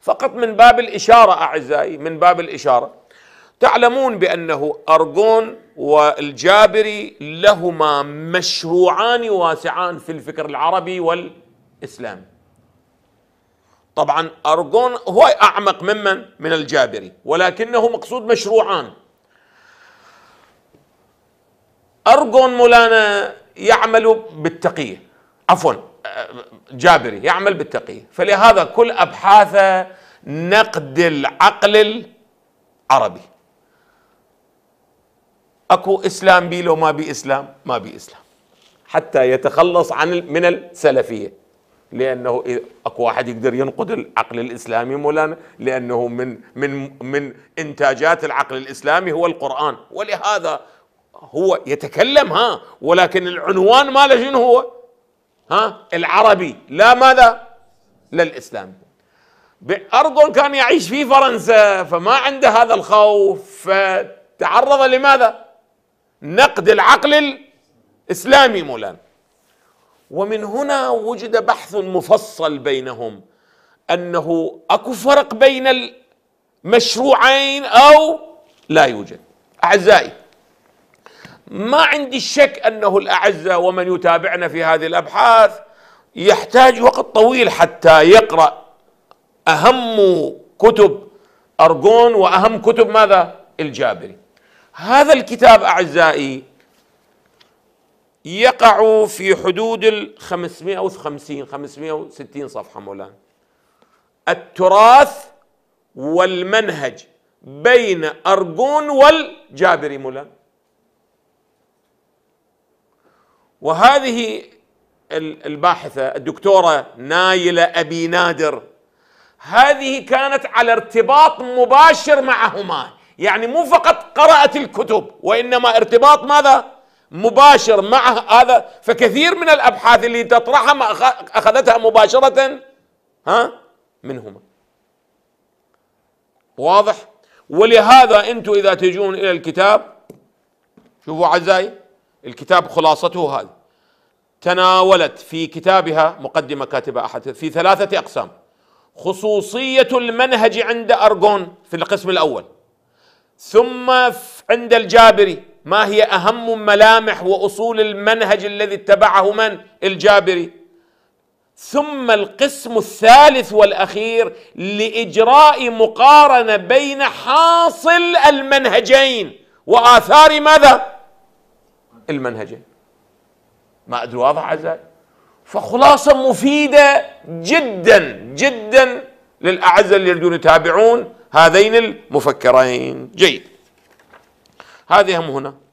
فقط من باب الإشارة أعزائي من باب الإشارة تعلمون بأنه أرجون والجابري لهما مشروعان واسعان في الفكر العربي والإسلامي طبعا أرجون هو أعمق ممن من الجابري ولكنه مقصود مشروعان أرجون مولانا يعمل بالتقية عفوا جابري يعمل بالتقية فلهذا كل أبحاثه نقد العقل العربي اكو اسلام بي لو ما بي اسلام ما بي اسلام حتى يتخلص عن من السلفيه لانه اكو واحد يقدر ينقد العقل الاسلامي مولانا لانه من من من انتاجات العقل الاسلامي هو القران ولهذا هو يتكلم ها ولكن العنوان ماله شنو هو؟ ها العربي لا ماذا لا الإسلام بأرض كان يعيش في فرنسا فما عنده هذا الخوف فتعرض لماذا نقد العقل الإسلامي مولان ومن هنا وجد بحث مفصل بينهم أنه أكو فرق بين المشروعين أو لا يوجد أعزائي ما عندي شك انه الاعزه ومن يتابعنا في هذه الابحاث يحتاج وقت طويل حتى يقرا اهم كتب ارجون واهم كتب ماذا؟ الجابري. هذا الكتاب اعزائي يقع في حدود ال 550 560 صفحه مولانا. التراث والمنهج بين ارجون والجابري مولانا. وهذه الباحثة الدكتورة نايلة أبي نادر هذه كانت على ارتباط مباشر معهما يعني مو فقط قرأت الكتب وإنما ارتباط ماذا مباشر مع هذا فكثير من الأبحاث اللي تطرحها أخذتها مباشرة ها منهما واضح ولهذا أنتم إذا تجون إلى الكتاب شوفوا أعزائي الكتاب خلاصته هذه تناولت في كتابها مقدمة كاتبة أحد في ثلاثة أقسام خصوصية المنهج عند أرجون في القسم الأول ثم عند الجابري ما هي أهم ملامح وأصول المنهج الذي اتبعه من؟ الجابري ثم القسم الثالث والأخير لإجراء مقارنة بين حاصل المنهجين وآثار ماذا؟ المنهجين ما أدري واضح أعزائي فخلاصة مفيدة جدا جدا للأعزاء اللي يريدون يتابعون هذين المفكرين جيد هذه هم هنا